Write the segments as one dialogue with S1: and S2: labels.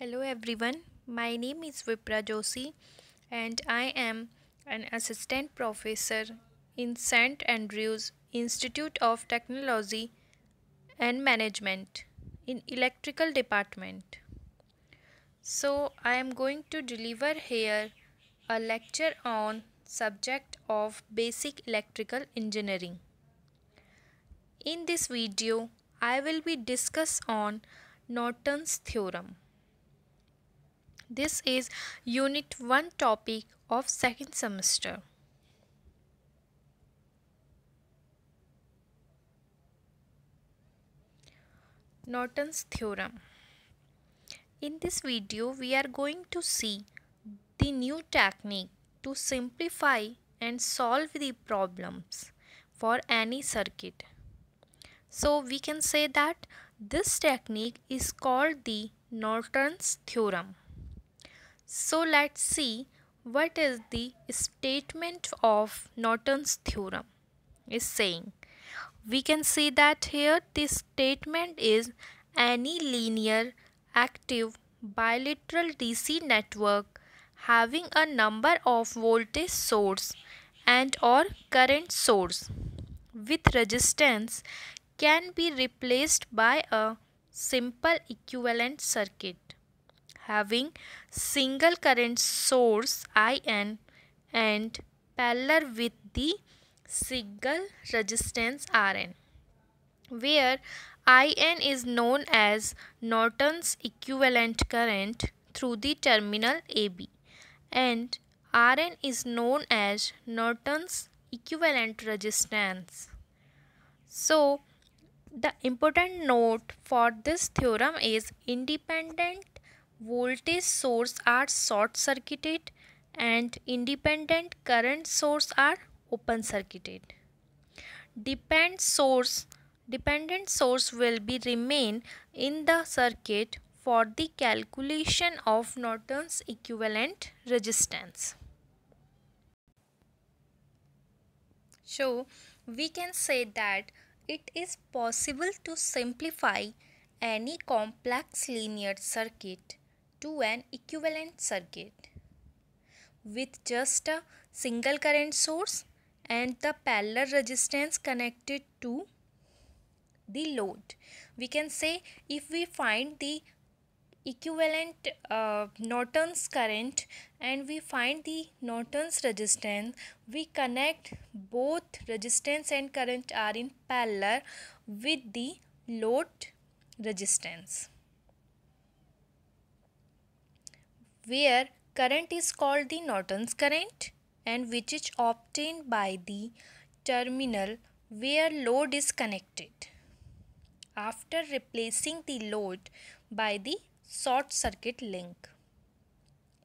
S1: Hello everyone, my name is Vipra Joshi and I am an assistant professor in St. Andrews Institute of Technology and Management in Electrical Department. So I am going to deliver here a lecture on subject of basic electrical engineering. In this video, I will be discuss on Norton's theorem. This is Unit 1 topic of second semester. Norton's theorem. In this video, we are going to see the new technique to simplify and solve the problems for any circuit. So we can say that this technique is called the Norton's theorem. So let's see what is the statement of Norton's theorem is saying. We can see that here this statement is any linear active bilateral DC network having a number of voltage source and or current source with resistance can be replaced by a simple equivalent circuit having single current source IN and parallel with the single resistance RN where IN is known as Norton's equivalent current through the terminal AB and RN is known as Norton's equivalent resistance. So the important note for this theorem is independent voltage source are short circuited and independent current source are open circuited. Depend source, dependent source will be remain in the circuit for the calculation of Norton's equivalent resistance. So, we can say that it is possible to simplify any complex linear circuit to an equivalent circuit with just a single current source and the parallel resistance connected to the load. We can say if we find the equivalent uh, Norton's current and we find the Norton's resistance, we connect both resistance and current are in parallel with the load resistance. where current is called the Norton's current and which is obtained by the terminal where load is connected. After replacing the load by the short circuit link.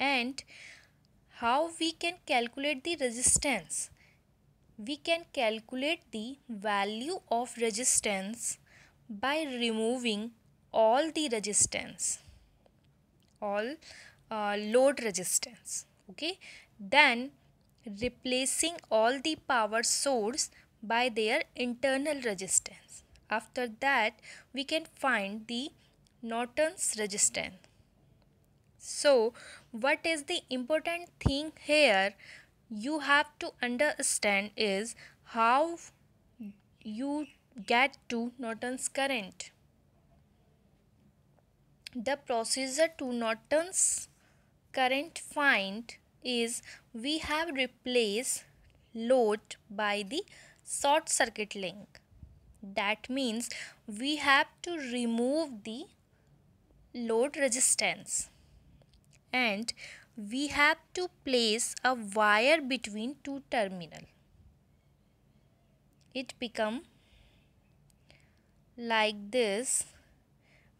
S1: And how we can calculate the resistance? We can calculate the value of resistance by removing all the resistance. All uh, load resistance okay then replacing all the power source by their internal resistance after that we can find the norton's resistance so what is the important thing here you have to understand is how you get to norton's current the procedure to norton's current find is we have replaced load by the short circuit link. That means we have to remove the load resistance and we have to place a wire between two terminal. It become like this.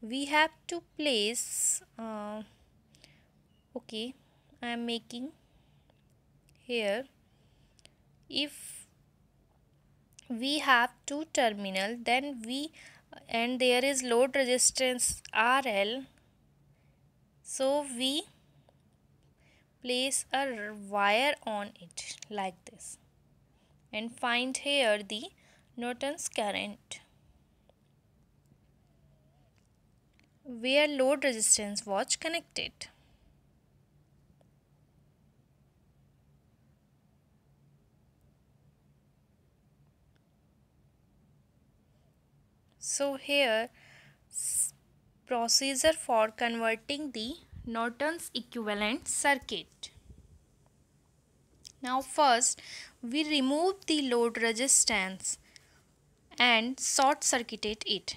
S1: We have to place uh, okay I am making here if we have two terminal then we and there is load resistance RL so we place a wire on it like this and find here the Norton's current where load resistance was connected. So here procedure for converting the Norton's equivalent circuit. Now first we remove the load resistance and short circuited it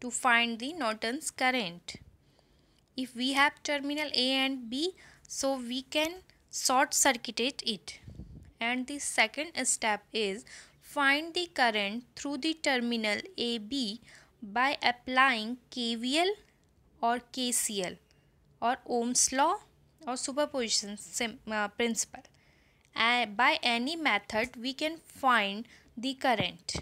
S1: to find the Norton's current. If we have terminal A and B so we can short circuited it and the second step is Find the current through the terminal AB by applying KVL or KCL or Ohm's law or superposition uh, principle. Uh, by any method we can find the current.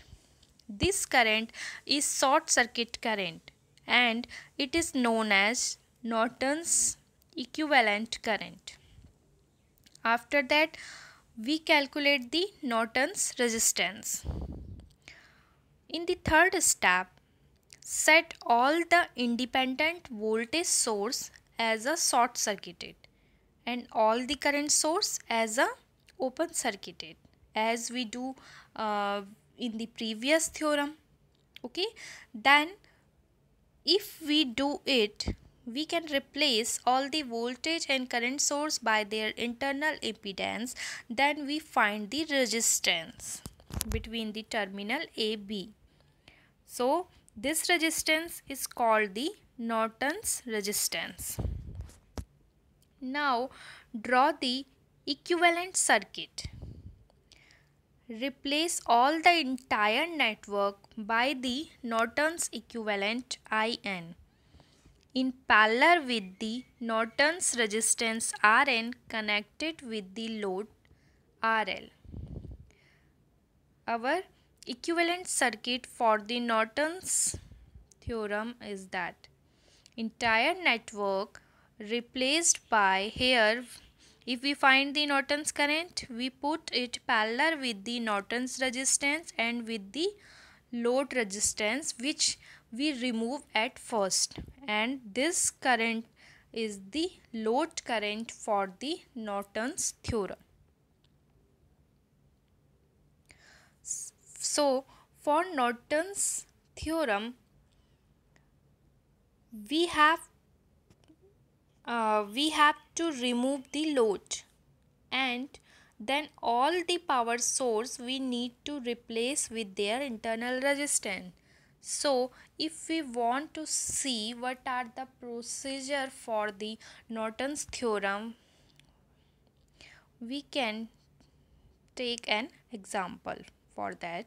S1: This current is short circuit current and it is known as Norton's equivalent current. After that we calculate the Norton's resistance. In the third step, set all the independent voltage source as a short circuited and all the current source as a open circuited as we do uh, in the previous theorem okay then if we do it we can replace all the voltage and current source by their internal impedance then we find the resistance between the terminal AB. So this resistance is called the Norton's resistance. Now draw the equivalent circuit. Replace all the entire network by the Norton's equivalent IN in parallel with the Norton's resistance RN connected with the load RL. Our equivalent circuit for the Norton's theorem is that entire network replaced by here if we find the Norton's current we put it parallel with the Norton's resistance and with the load resistance which we remove at first and this current is the load current for the Norton's theorem. So for Norton's theorem we have uh, we have to remove the load and then all the power source we need to replace with their internal resistance so if we want to see what are the procedure for the Norton's theorem we can take an example for that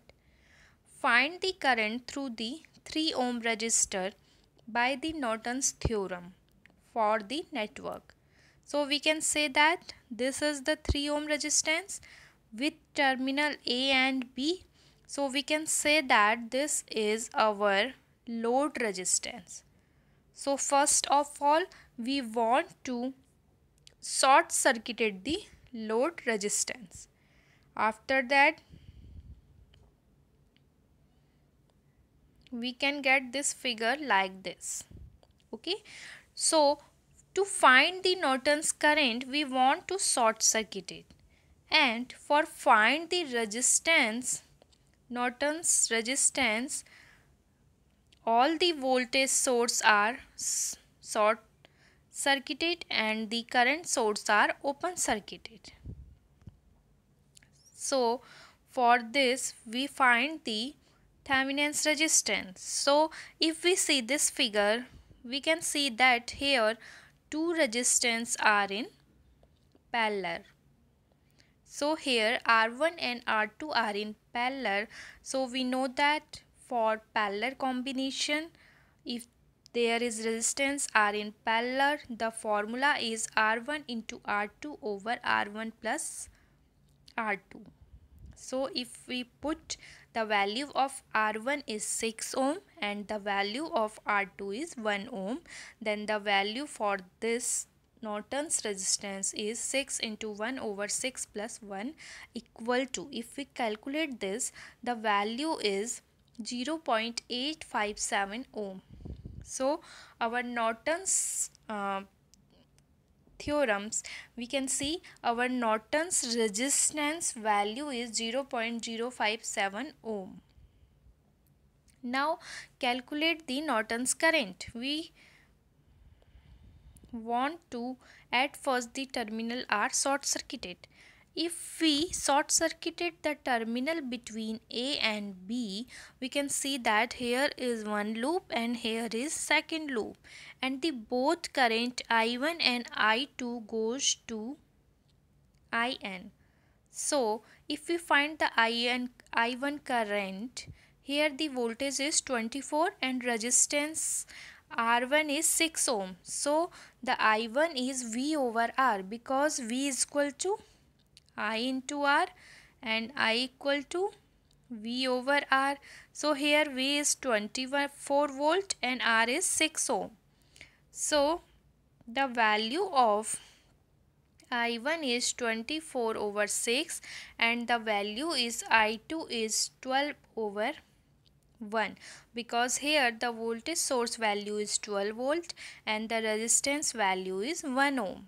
S1: find the current through the 3 ohm resistor by the Norton's theorem for the network so we can say that this is the 3 ohm resistance with terminal A and B so we can say that this is our load resistance. So first of all we want to short circuited the load resistance. After that we can get this figure like this. Okay. So to find the Norton's current we want to short circuit it and for find the resistance Norton's resistance all the voltage sources are short circuited and the current sources are open circuited. So for this we find the Thevenin's resistance. So if we see this figure we can see that here two resistance are in parallel. So here R1 and R2 are in parallel so we know that for parallel combination if there is resistance R in parallel the formula is R1 into R2 over R1 plus R2 so if we put the value of R1 is 6 ohm and the value of R2 is 1 ohm then the value for this Norton's resistance is 6 into 1 over 6 plus 1 equal to if we calculate this the value is 0 0.857 ohm. So our Norton's uh, theorems we can see our Norton's resistance value is 0 0.057 ohm. Now calculate the Norton's current. We want to at first the terminal are short circuited. If we short circuited the terminal between A and B, we can see that here is one loop and here is second loop and the both current I1 and I2 goes to IN. So if we find the I1 current, here the voltage is 24 and resistance R1 is 6 ohm. So the I1 is V over R because V is equal to I into R and I equal to V over R. So here V is 24 volt and R is 6 ohm. So the value of I1 is 24 over 6 and the value is I2 is 12 over 1 because here the voltage source value is 12 volt and the resistance value is 1 ohm.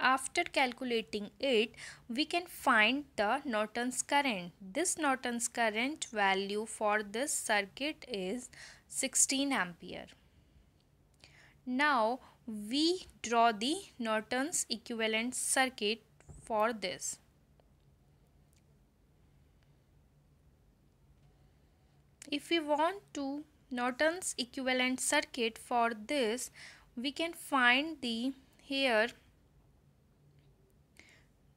S1: After calculating it, we can find the Norton's current. This Norton's current value for this circuit is 16 ampere. Now we draw the Norton's equivalent circuit for this. If we want to Norton's equivalent circuit for this, we can find the here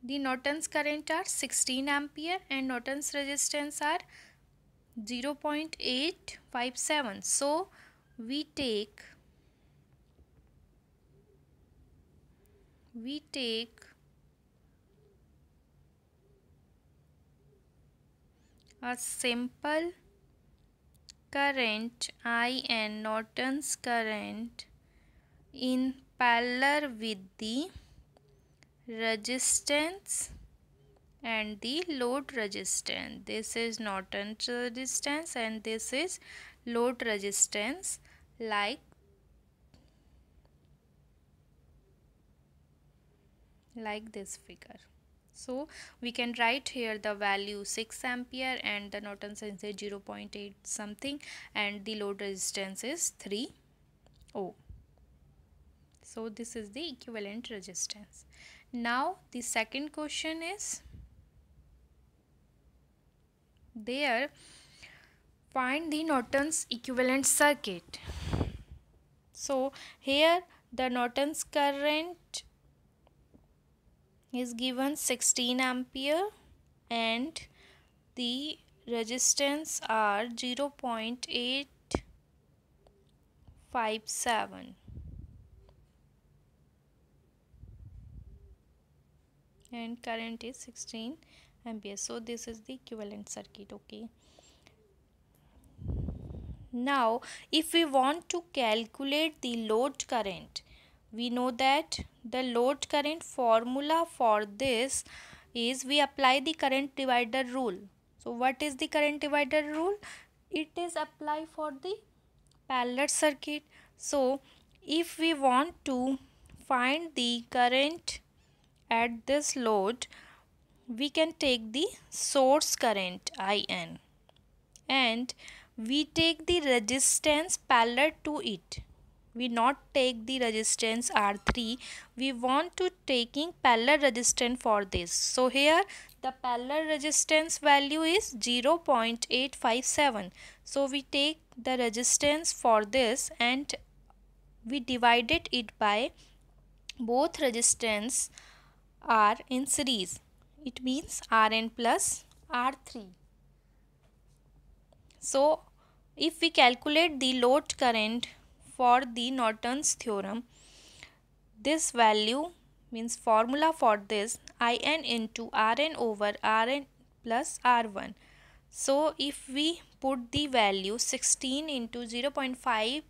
S1: the Norton's current are 16 ampere and Norton's resistance are 0.857. So we take we take a simple current IN Norton's current in parallel with the resistance and the load resistance. This is Norton's resistance and this is load resistance like like this figure so we can write here the value 6 ampere and the Norton sense 0 0.8 something and the load resistance is 3 ohm so this is the equivalent resistance now the second question is there find the Norton's equivalent circuit so here the Norton's current is given 16 ampere and the resistance are 0 0.857 and current is 16 ampere so this is the equivalent circuit okay now if we want to calculate the load current we know that the load current formula for this is we apply the current divider rule so what is the current divider rule it is apply for the parallel circuit so if we want to find the current at this load we can take the source current in and we take the resistance parallel to it we not take the resistance R3 we want to taking parallel resistance for this so here the parallel resistance value is 0.857 so we take the resistance for this and we divided it by both resistance are in series it means Rn plus R3 so if we calculate the load current for the Norton's theorem. This value means formula for this in into Rn over Rn plus R1. So if we put the value 16 into 0 0.5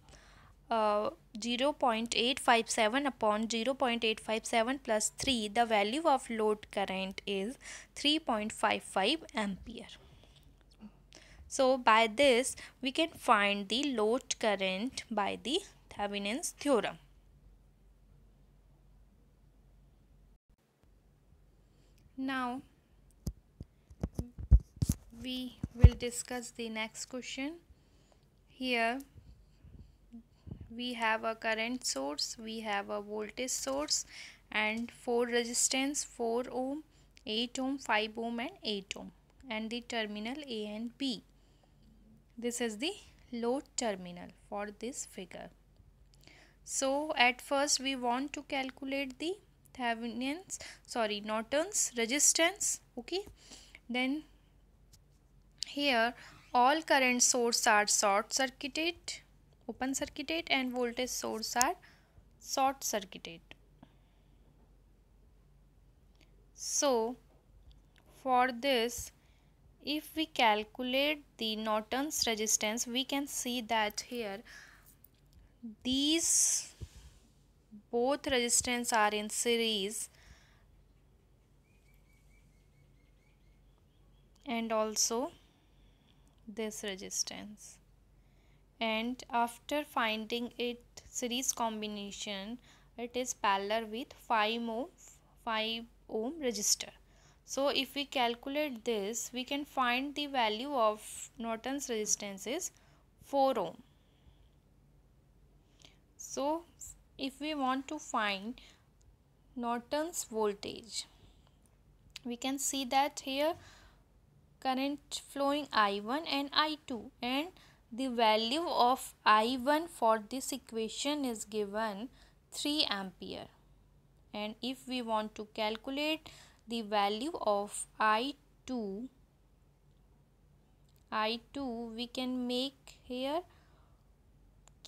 S1: uh, 0 0.857 upon 0 0.857 plus 3 the value of load current is 3.55 ampere. So by this we can find the load current by the Thevenin's theorem. Now we will discuss the next question. Here we have a current source, we have a voltage source and 4 resistance 4 ohm, 8 ohm, 5 ohm and 8 ohm and the terminal A and B. This is the load terminal for this figure. So at first we want to calculate the Thevenin's sorry Norton's resistance okay then here all current source are short circuited open circuited and voltage source are short circuited so for this if we calculate the Norton's resistance we can see that here these both resistance are in series and also this resistance and after finding it series combination it is parallel with 5 ohm 5 ohm resistor so if we calculate this, we can find the value of Norton's resistance is 4 ohm. So if we want to find Norton's voltage, we can see that here current flowing I1 and I2 and the value of I1 for this equation is given 3 ampere. And if we want to calculate the value of I2 I2 we can make here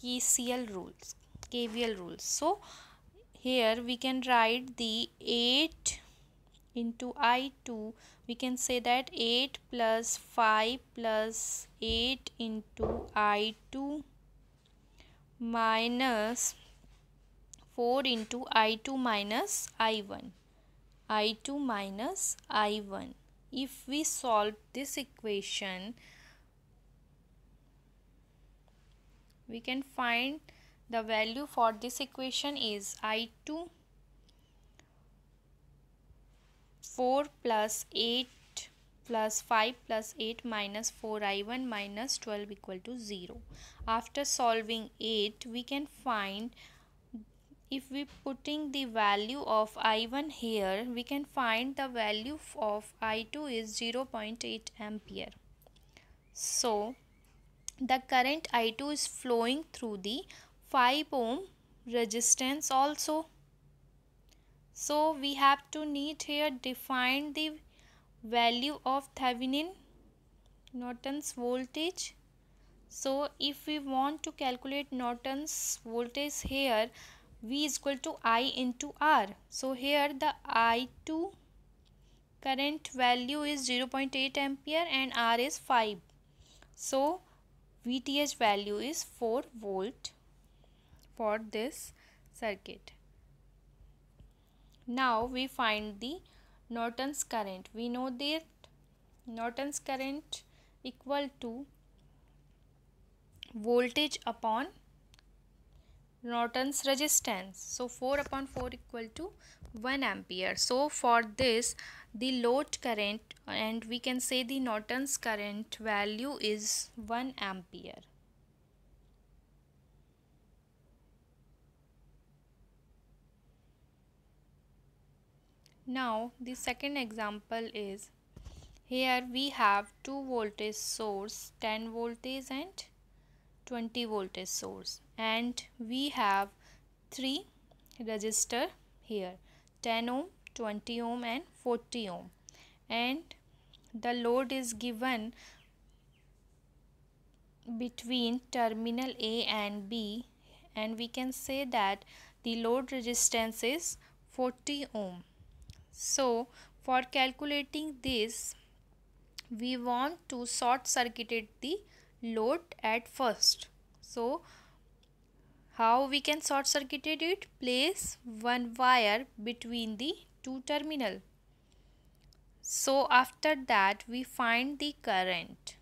S1: KCL rules KVL rules so here we can write the 8 into I2 we can say that 8 plus 5 plus 8 into I2 minus 4 into I2 minus I1 i2 minus i1. If we solve this equation, we can find the value for this equation is i2 4 plus 8 plus 5 plus 8 minus 4i1 minus 12 equal to 0. After solving 8, we can find if we putting the value of i1 here we can find the value of i2 is 0.8 ampere so the current i2 is flowing through the 5 ohm resistance also so we have to need here define the value of thevenin norton's voltage so if we want to calculate norton's voltage here V is equal to I into R. So here the I2 current value is 0.8 ampere and R is 5. So VTH value is 4 volt for this circuit. Now we find the Norton's current. We know that Norton's current equal to voltage upon Norton's resistance. So 4 upon 4 equal to 1 ampere. So for this the load current and we can say the Norton's current value is 1 ampere. Now the second example is here we have two voltage source 10 voltage and 20 voltage source and we have three resistor here 10 ohm 20 ohm and 40 ohm and the load is given between terminal A and B and we can say that the load resistance is 40 ohm. So for calculating this we want to short circuit the load at first. So how we can short circuit it? Place one wire between the two terminal. So after that we find the current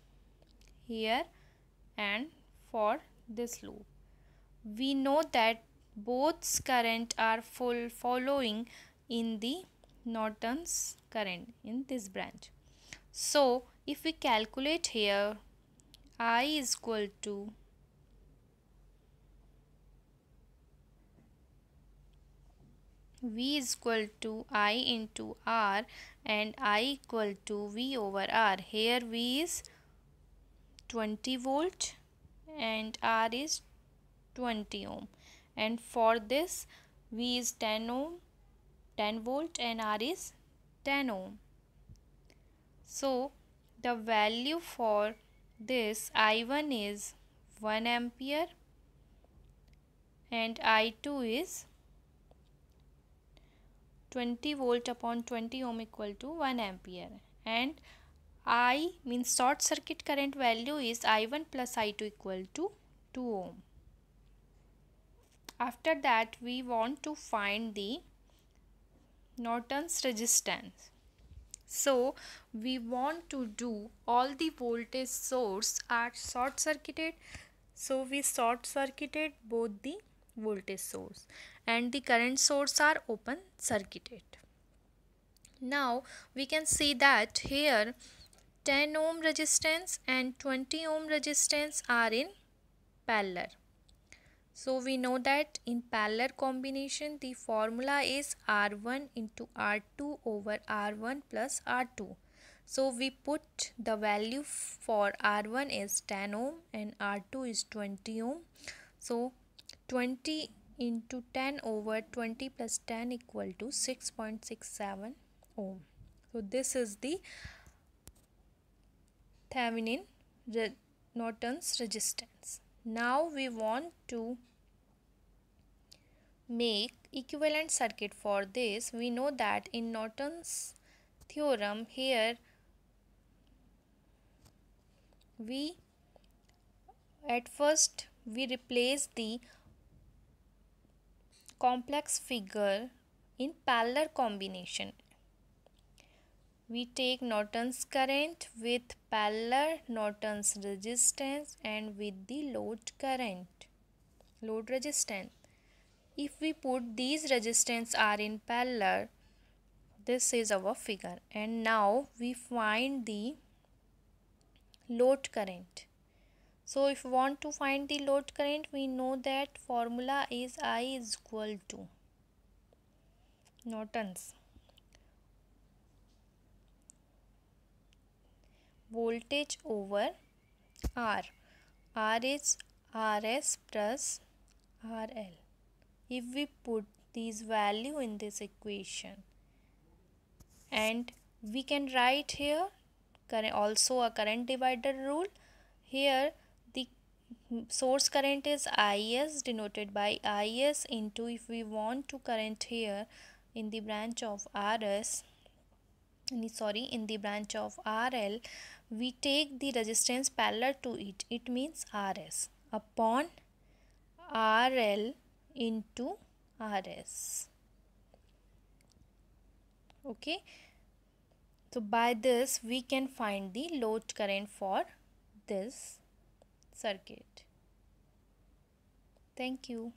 S1: here and for this loop. We know that both current are full following in the Norton's current in this branch. So if we calculate here I is equal to v is equal to i into r and i equal to v over r. Here v is 20 volt and r is 20 ohm and for this v is 10 ohm 10 volt and r is 10 ohm. So the value for this I1 is 1 ampere and I2 is 20 volt upon 20 ohm equal to 1 ampere and I means short circuit current value is I1 plus I2 equal to 2 ohm. After that we want to find the Norton's resistance. So we want to do all the voltage source are short circuited. So we short circuited both the voltage source and the current source are open circuited. Now we can see that here 10 ohm resistance and 20 ohm resistance are in parallel. So we know that in parallel combination the formula is R1 into R2 over R1 plus R2. So we put the value for R1 is 10 ohm and R2 is 20 ohm. So 20 into 10 over 20 plus 10 equal to 6.67 ohm so this is the Thevenin re Norton's resistance now we want to make equivalent circuit for this we know that in Norton's theorem here we at first we replace the complex figure in parallel combination. We take Norton's current with parallel Norton's resistance and with the load current, load resistance. If we put these resistance are in parallel, this is our figure. And now we find the load current so if we want to find the load current we know that formula is I is equal to Norton's voltage over R R is RS plus RL if we put these value in this equation and we can write here also a current divider rule here source current is IS denoted by IS into if we want to current here in the branch of RS sorry in the branch of RL we take the resistance parallel to it it means RS upon RL into RS okay so by this we can find the load current for this circuit. Thank you.